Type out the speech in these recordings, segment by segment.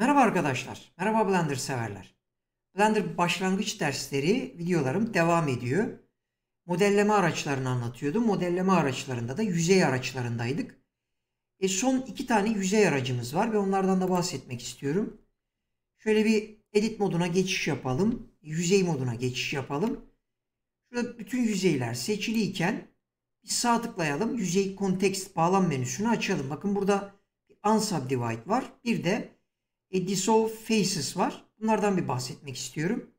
Merhaba arkadaşlar, merhaba Blender severler. Blender başlangıç dersleri videolarım devam ediyor. Modelleme araçlarını anlatıyordum. Modelleme araçlarında da yüzey araçlarındaydık. E son iki tane yüzey aracımız var ve onlardan da bahsetmek istiyorum. Şöyle bir edit moduna geçiş yapalım. Yüzey moduna geçiş yapalım. Şurada bütün yüzeyler seçiliyken bir sağ tıklayalım. Yüzey kontekst bağlam menüsünü açalım. Bakın burada bir unsubdivide var. Bir de e, Dissolve Faces var. Bunlardan bir bahsetmek istiyorum.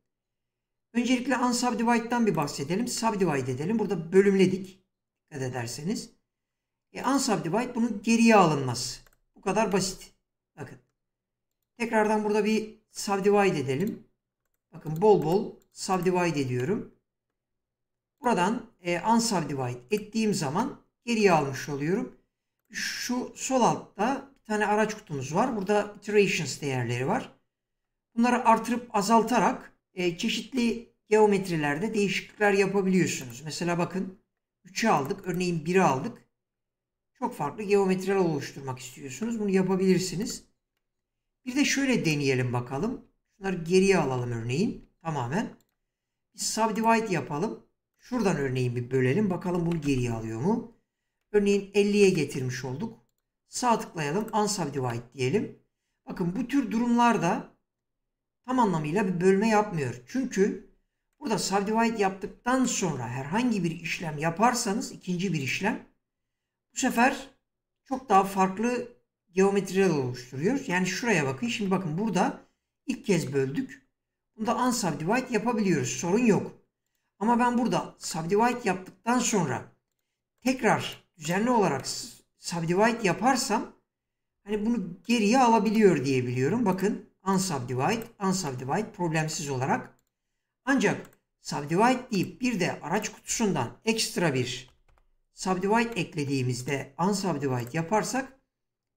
Öncelikle unsubdivide'dan bir bahsedelim. Subdivide edelim. Burada bölümledik. Dikkat ederseniz. E, unsubdivide bunun geriye alınması. Bu kadar basit. Bakın. Tekrardan burada bir subdivide edelim. Bakın bol bol subdivide ediyorum. Buradan e, unsubdivide ettiğim zaman geriye almış oluyorum. Şu sol altta tane araç kutumuz var. Burada iterations değerleri var. Bunları artırıp azaltarak e, çeşitli geometrilerde değişiklikler yapabiliyorsunuz. Mesela bakın 3'ü aldık. Örneğin 1'i aldık. Çok farklı geometriler oluşturmak istiyorsunuz. Bunu yapabilirsiniz. Bir de şöyle deneyelim bakalım. Şunları geriye alalım örneğin. Tamamen. Bir subdivide yapalım. Şuradan örneğin bir bölelim. Bakalım bunu geriye alıyor mu? Örneğin 50'ye getirmiş olduk. Sağ tıklayalım. Unsubdivide diyelim. Bakın bu tür durumlarda tam anlamıyla bir bölme yapmıyor. Çünkü burada subdivide yaptıktan sonra herhangi bir işlem yaparsanız ikinci bir işlem bu sefer çok daha farklı geometriler oluşturuyor. Yani şuraya bakın. Şimdi bakın burada ilk kez böldük. Bunda unsubdivide yapabiliyoruz. Sorun yok. Ama ben burada subdivide yaptıktan sonra tekrar düzenli olarak subdivide yaparsam hani bunu geriye alabiliyor diye biliyorum. Bakın unsubdivide, unsubdivide problemsiz olarak. Ancak subdivide deyip bir de araç kutusundan ekstra bir subdivide eklediğimizde unsubdivide yaparsak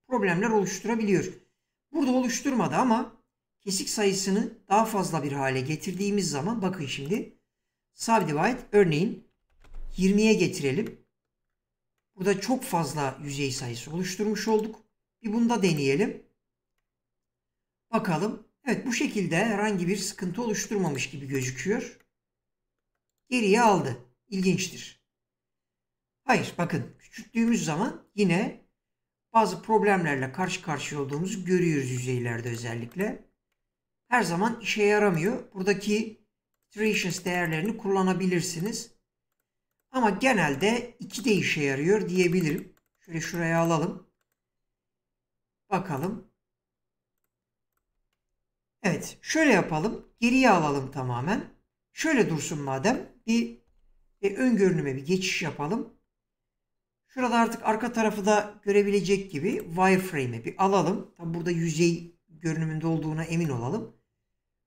problemler oluşturabiliyor. Burada oluşturmadı ama kesik sayısını daha fazla bir hale getirdiğimiz zaman bakın şimdi subdivide örneğin 20'ye getirelim. Burada çok fazla yüzey sayısı oluşturmuş olduk. Bir bunda deneyelim. Bakalım. Evet bu şekilde herhangi bir sıkıntı oluşturmamış gibi gözüküyor. Geriye aldı. İlginçtir. Hayır bakın küçülttüğümüz zaman yine bazı problemlerle karşı karşıya olduğumuzu görüyoruz yüzeylerde özellikle. Her zaman işe yaramıyor. Buradaki iterations değerlerini kullanabilirsiniz. Ama genelde iki de işe yarıyor diyebilirim. Şöyle şuraya alalım. Bakalım. Evet şöyle yapalım. Geriye alalım tamamen. Şöyle dursun madem. Bir, bir ön görünüme bir geçiş yapalım. Şurada artık arka tarafı da görebilecek gibi wireframe'i bir alalım. Tam burada yüzey görünümünde olduğuna emin olalım.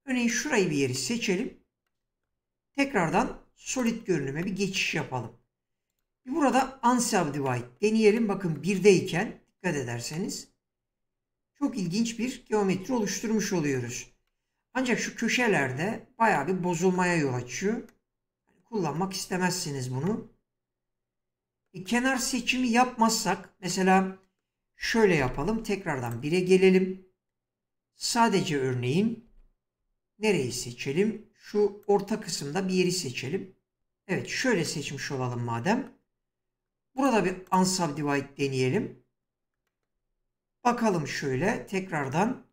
Örneğin şurayı bir yeri seçelim. Tekrardan solid görünüme bir geçiş yapalım. Burada unsubdivide deneyelim. Bakın birdeyken dikkat ederseniz çok ilginç bir geometri oluşturmuş oluyoruz. Ancak şu köşelerde baya bir bozulmaya yol açıyor. Kullanmak istemezsiniz bunu. E, kenar seçimi yapmazsak mesela şöyle yapalım. Tekrardan 1'e gelelim. Sadece örneğin nereyi seçelim? Şu orta kısımda bir yeri seçelim. Evet şöyle seçmiş olalım madem. Burada bir unsubdivide deneyelim. Bakalım şöyle tekrardan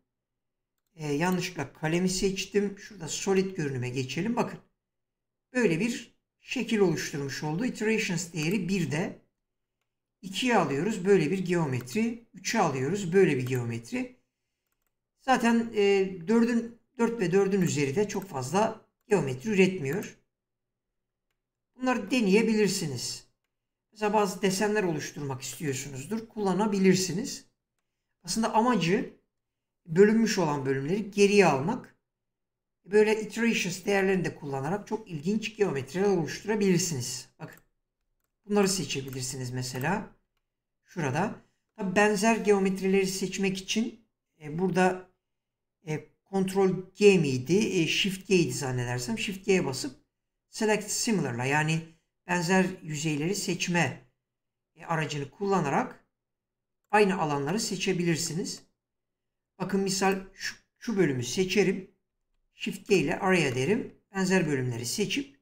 e, yanlışlıkla kalemi seçtim. Şurada solid görünüme geçelim. Bakın böyle bir şekil oluşturmuş oldu. Iterations değeri 1'de 2'ye alıyoruz böyle bir geometri. 3'e alıyoruz böyle bir geometri. Zaten e, 4'ün 4 ve 4'ün üzeri de çok fazla geometri üretmiyor. Bunları deneyebilirsiniz. Mesela bazı desenler oluşturmak istiyorsunuzdur. Kullanabilirsiniz. Aslında amacı bölünmüş olan bölümleri geriye almak. Böyle iterations değerlerini de kullanarak çok ilginç geometriler oluşturabilirsiniz. Bakın bunları seçebilirsiniz mesela. Şurada. Tabi benzer geometrileri seçmek için e, burada e, Ctrl G miydi? E, Shift G'ydi zannedersem. Shift G'ye basıp Select Similar'la yani benzer yüzeyleri seçme e, aracını kullanarak aynı alanları seçebilirsiniz. Bakın misal şu, şu bölümü seçerim. Shift G ile araya derim. Benzer bölümleri seçip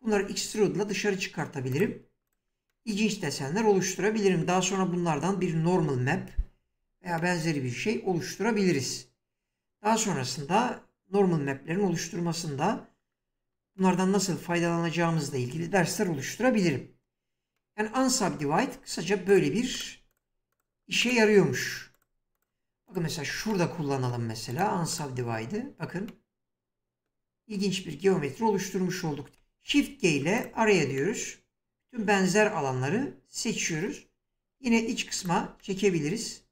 bunları Extrude ile dışarı çıkartabilirim. İlginç desenler oluşturabilirim. Daha sonra bunlardan bir normal map veya benzeri bir şey oluşturabiliriz. Daha sonrasında normal map'lerin oluşturmasında bunlardan nasıl faydalanacağımızla ilgili dersler oluşturabilirim. Yani unsubdivide kısaca böyle bir işe yarıyormuş. Bakın mesela şurada kullanalım mesela unsubdivide'ı. Bakın ilginç bir geometri oluşturmuş olduk. Shift G ile araya diyoruz. Tüm benzer alanları seçiyoruz. Yine iç kısma çekebiliriz.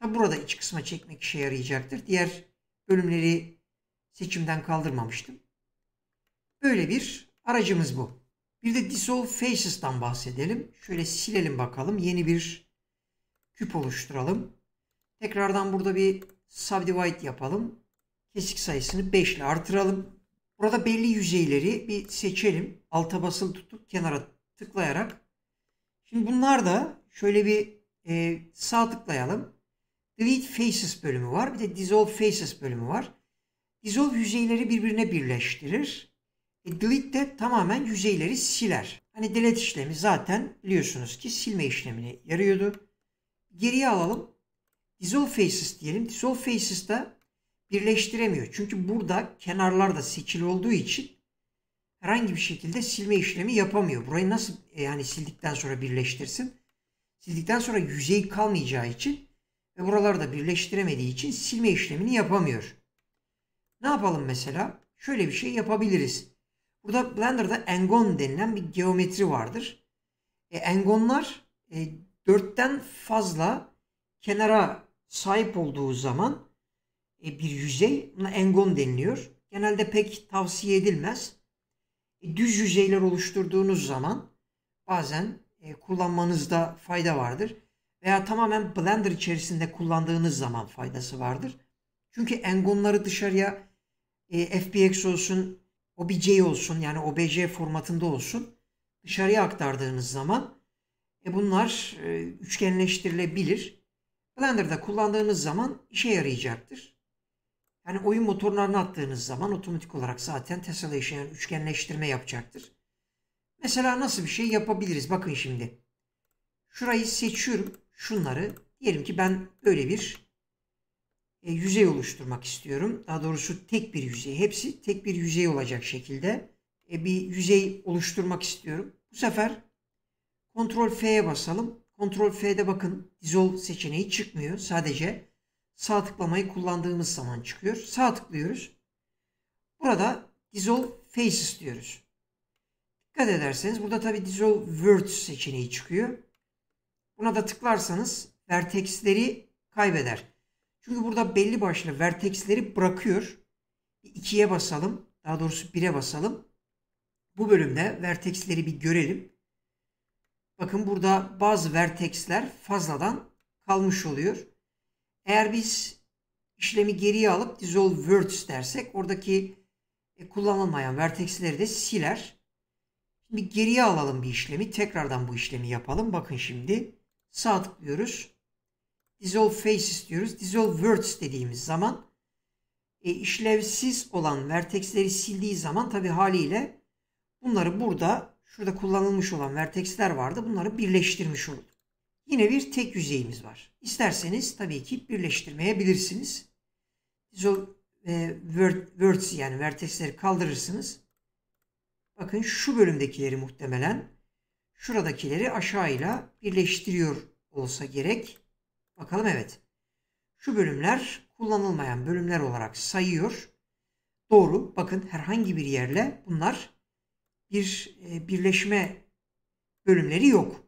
Tabi burada iç kısma çekmek işe yarayacaktır. Diğer bölümleri seçimden kaldırmamıştım. Böyle bir aracımız bu. Bir de Dissolve Faces'tan bahsedelim. Şöyle silelim bakalım. Yeni bir küp oluşturalım. Tekrardan burada bir subdivide yapalım. Kesik sayısını 5 ile artıralım. Burada belli yüzeyleri bir seçelim. Alta basılı tutup kenara tıklayarak. Şimdi bunlar da şöyle bir e, sağ tıklayalım. Delete Faces bölümü var. Bir de Dissolve Faces bölümü var. Dissolve yüzeyleri birbirine birleştirir. E, delete de tamamen yüzeyleri siler. Hani delete işlemi zaten biliyorsunuz ki silme işlemine yarıyordu. Geriye alalım. Dissolve Faces diyelim. Dissolve Faces da birleştiremiyor. Çünkü burada kenarlar da seçili olduğu için herhangi bir şekilde silme işlemi yapamıyor. Burayı nasıl e, yani sildikten sonra birleştirsin? Sildikten sonra yüzey kalmayacağı için ve buralarda birleştiremediği için silme işlemini yapamıyor. Ne yapalım mesela? Şöyle bir şey yapabiliriz. Burada Blender'da engon denilen bir geometri vardır. E, engonlar e, 4'ten fazla kenara sahip olduğu zaman e, bir yüzey buna engon deniliyor. Genelde pek tavsiye edilmez. E, düz yüzeyler oluşturduğunuz zaman bazen e, kullanmanızda fayda vardır veya tamamen blender içerisinde kullandığınız zaman faydası vardır. Çünkü engonları dışarıya e, FBX olsun, OBJ olsun yani OBJ formatında olsun dışarıya aktardığınız zaman e, bunlar e, üçgenleştirilebilir. Blender'da kullandığınız zaman işe yarayacaktır. Yani oyun motorlarına attığınız zaman otomatik olarak zaten tessellation yani üçgenleştirme yapacaktır. Mesela nasıl bir şey yapabiliriz? Bakın şimdi. Şurayı seçiyorum şunları diyelim ki ben böyle bir e, yüzey oluşturmak istiyorum. Daha doğrusu tek bir yüzey. Hepsi tek bir yüzey olacak şekilde e, bir yüzey oluşturmak istiyorum. Bu sefer Ctrl F'ye basalım. Ctrl F'de bakın dissolve seçeneği çıkmıyor. Sadece sağ tıklamayı kullandığımız zaman çıkıyor. Sağ tıklıyoruz. Burada dissolve faces diyoruz. Dikkat ederseniz burada tabi dissolve words seçeneği çıkıyor. Buna da tıklarsanız vertexleri kaybeder. Çünkü burada belli başlı vertexleri bırakıyor. 2'ye basalım. Daha doğrusu 1'e basalım. Bu bölümde vertexleri bir görelim. Bakın burada bazı vertexler fazladan kalmış oluyor. Eğer biz işlemi geriye alıp dissolve words dersek oradaki e, kullanılmayan vertexleri de siler. Şimdi geriye alalım bir işlemi. Tekrardan bu işlemi yapalım. Bakın şimdi sağ tıklıyoruz. Dissolve Faces diyoruz. Dissolve Words dediğimiz zaman e, işlevsiz olan vertexleri sildiği zaman tabi haliyle bunları burada şurada kullanılmış olan vertexler vardı. Bunları birleştirmiş olduk. Yine bir tek yüzeyimiz var. İsterseniz tabii ki birleştirmeyebilirsiniz. Dissolve e, word, Words yani vertexleri kaldırırsınız. Bakın şu bölümdekileri muhtemelen şuradakileri aşağıyla birleştiriyor olsa gerek. Bakalım evet. Şu bölümler kullanılmayan bölümler olarak sayıyor. Doğru. Bakın herhangi bir yerle bunlar bir e, birleşme bölümleri yok.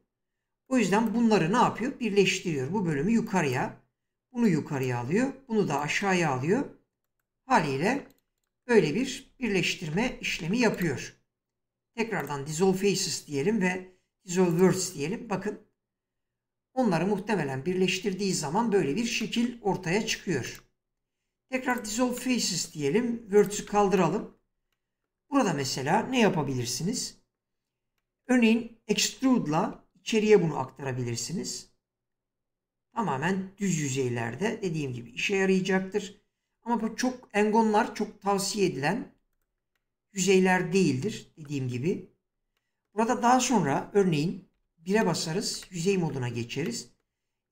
O yüzden bunları ne yapıyor? Birleştiriyor. Bu bölümü yukarıya, bunu yukarıya alıyor, bunu da aşağıya alıyor. Haliyle böyle bir birleştirme işlemi yapıyor. Tekrardan dissolve faces diyelim ve words diyelim. Bakın onları muhtemelen birleştirdiği zaman böyle bir şekil ortaya çıkıyor. Tekrar dissolve faces diyelim. Words'ü kaldıralım. Burada mesela ne yapabilirsiniz? Örneğin extrude'la içeriye bunu aktarabilirsiniz. Tamamen düz yüzeylerde dediğim gibi işe yarayacaktır. Ama bu çok engonlar çok tavsiye edilen yüzeyler değildir dediğim gibi. Burada daha sonra örneğin 1'e basarız, yüzey moduna geçeriz.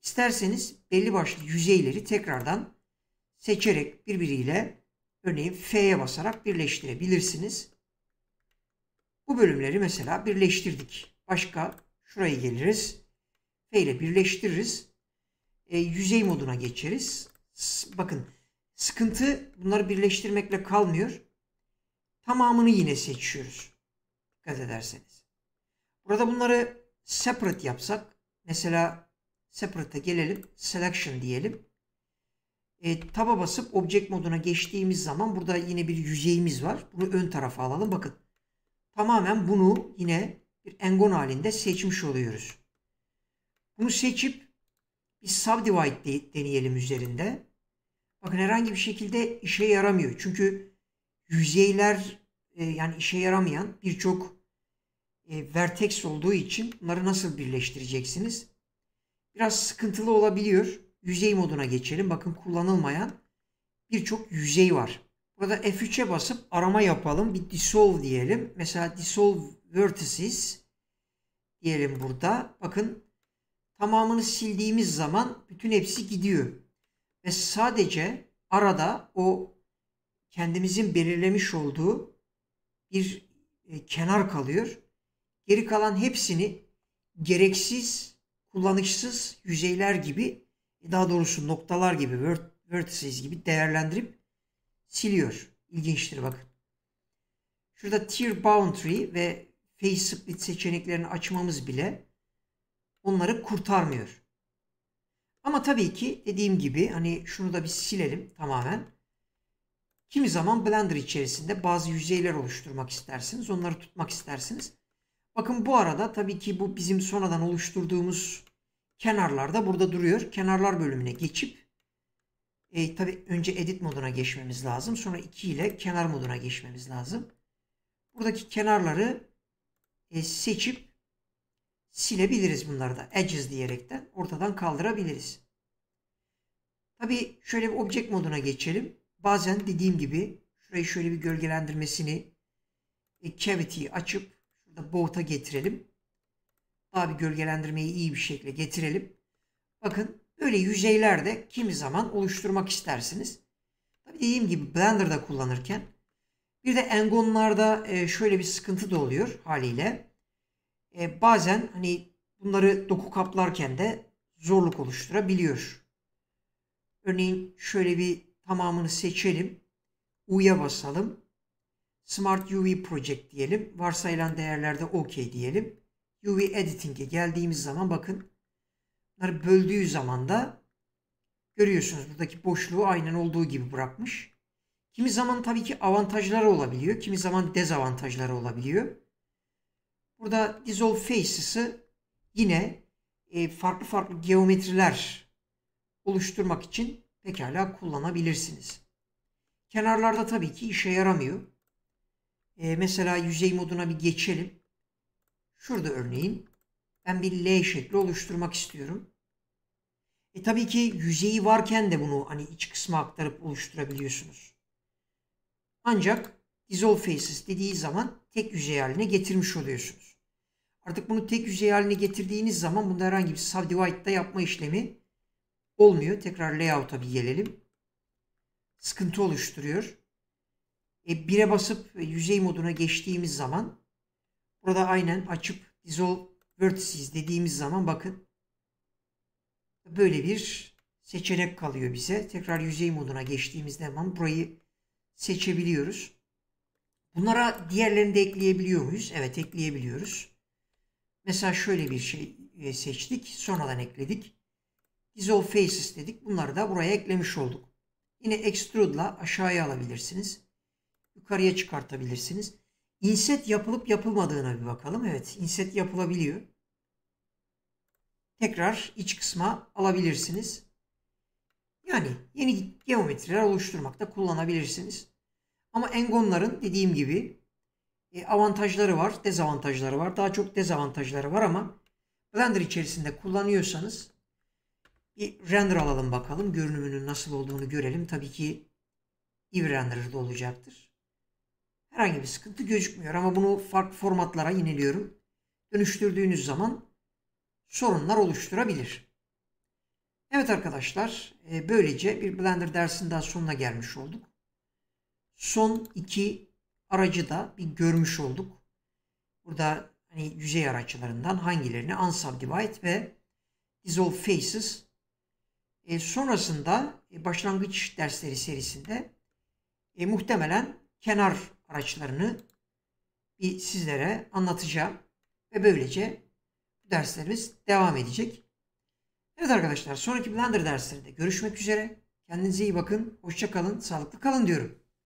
İsterseniz belli başlı yüzeyleri tekrardan seçerek birbiriyle örneğin F'ye basarak birleştirebilirsiniz. Bu bölümleri mesela birleştirdik. Başka şuraya geliriz. F ile birleştiririz. E, yüzey moduna geçeriz. Bakın sıkıntı bunları birleştirmekle kalmıyor. Tamamını yine seçiyoruz. Dikkat ederseniz. Burada bunları separate yapsak mesela separate'a gelelim selection diyelim. E, taba basıp object moduna geçtiğimiz zaman burada yine bir yüzeyimiz var. Bunu ön tarafa alalım. Bakın tamamen bunu yine bir engon halinde seçmiş oluyoruz. Bunu seçip bir subdivide de deneyelim üzerinde. Bakın herhangi bir şekilde işe yaramıyor. Çünkü yüzeyler e, yani işe yaramayan birçok e, vertex olduğu için bunları nasıl birleştireceksiniz? Biraz sıkıntılı olabiliyor. Yüzey moduna geçelim. Bakın kullanılmayan birçok yüzey var. Burada F3'e basıp arama yapalım. Bir dissolve diyelim. Mesela dissolve vertices diyelim burada. Bakın tamamını sildiğimiz zaman bütün hepsi gidiyor. Ve sadece arada o kendimizin belirlemiş olduğu bir e, kenar kalıyor. Geri kalan hepsini gereksiz, kullanışsız yüzeyler gibi, daha doğrusu noktalar gibi, vertices gibi değerlendirip siliyor. İlginçtir bakın. Şurada tier boundary ve face split seçeneklerini açmamız bile onları kurtarmıyor. Ama tabii ki dediğim gibi hani şunu da bir silelim tamamen. Kimi zaman Blender içerisinde bazı yüzeyler oluşturmak istersiniz. Onları tutmak istersiniz. Bakın bu arada tabii ki bu bizim sonradan oluşturduğumuz kenarlar da burada duruyor. Kenarlar bölümüne geçip e, tabii önce edit moduna geçmemiz lazım. Sonra 2 ile kenar moduna geçmemiz lazım. Buradaki kenarları e, seçip silebiliriz bunları da. Edges diyerekten ortadan kaldırabiliriz. Tabii şöyle bir object moduna geçelim. Bazen dediğim gibi şurayı şöyle bir gölgelendirmesini e, cavity'yi açıp boğuta getirelim. Daha bir gölgelendirmeyi iyi bir şekilde getirelim. Bakın böyle yüzeyler de kimi zaman oluşturmak istersiniz. Tabii dediğim gibi Blender'da kullanırken bir de engonlarda e, şöyle bir sıkıntı da oluyor haliyle. E, bazen hani bunları doku kaplarken de zorluk oluşturabiliyor. Örneğin şöyle bir tamamını seçelim. U'ya basalım. Smart UV Project diyelim. Varsayılan değerlerde OK diyelim. UV Editing'e geldiğimiz zaman bakın. Bunları böldüğü zaman da görüyorsunuz buradaki boşluğu aynen olduğu gibi bırakmış. Kimi zaman tabii ki avantajları olabiliyor. Kimi zaman dezavantajları olabiliyor. Burada Dissolve Faces'ı yine e, farklı farklı geometriler oluşturmak için pekala kullanabilirsiniz. Kenarlarda tabii ki işe yaramıyor. E, mesela yüzey moduna bir geçelim. Şurada örneğin ben bir L şekli oluşturmak istiyorum. E tabii ki yüzeyi varken de bunu hani iç kısma aktarıp oluşturabiliyorsunuz. Ancak dissolve faces dediği zaman tek yüzey haline getirmiş oluyorsunuz. Artık bunu tek yüzey haline getirdiğiniz zaman bunda herhangi bir subdivide'da yapma işlemi olmuyor. Tekrar layout'a bir gelelim. Sıkıntı oluşturuyor. E, bire basıp yüzey moduna geçtiğimiz zaman burada aynen açıp dissolve vertices dediğimiz zaman bakın böyle bir seçenek kalıyor bize. Tekrar yüzey moduna geçtiğimiz zaman burayı seçebiliyoruz. Bunlara diğerlerini de ekleyebiliyor muyuz? Evet ekleyebiliyoruz. Mesela şöyle bir şey e, seçtik. Sonradan ekledik. Dissolve Faces dedik. Bunları da buraya eklemiş olduk. Yine extrude ile aşağıya alabilirsiniz yukarıya çıkartabilirsiniz. Inset yapılıp yapılmadığına bir bakalım. Evet inset yapılabiliyor. Tekrar iç kısma alabilirsiniz. Yani yeni geometriler oluşturmakta kullanabilirsiniz. Ama engonların dediğim gibi e, avantajları var, dezavantajları var. Daha çok dezavantajları var ama Blender içerisinde kullanıyorsanız bir render alalım bakalım. Görünümünün nasıl olduğunu görelim. Tabii ki IV render'da olacaktır. Herhangi bir sıkıntı gözükmüyor ama bunu farklı formatlara iniliyorum. Dönüştürdüğünüz zaman sorunlar oluşturabilir. Evet arkadaşlar, e, böylece bir Blender dersinden sonuna gelmiş olduk. Son iki aracı da bir görmüş olduk. Burada hani yüzey araçlarından hangilerini Unsubdivide ve Dissolve Faces. E, sonrasında e, başlangıç dersleri serisinde e, muhtemelen kenar araçlarını bir sizlere anlatacağım. Ve böylece derslerimiz devam edecek. Evet arkadaşlar sonraki Blender derslerinde görüşmek üzere. Kendinize iyi bakın. hoşçakalın Sağlıklı kalın diyorum.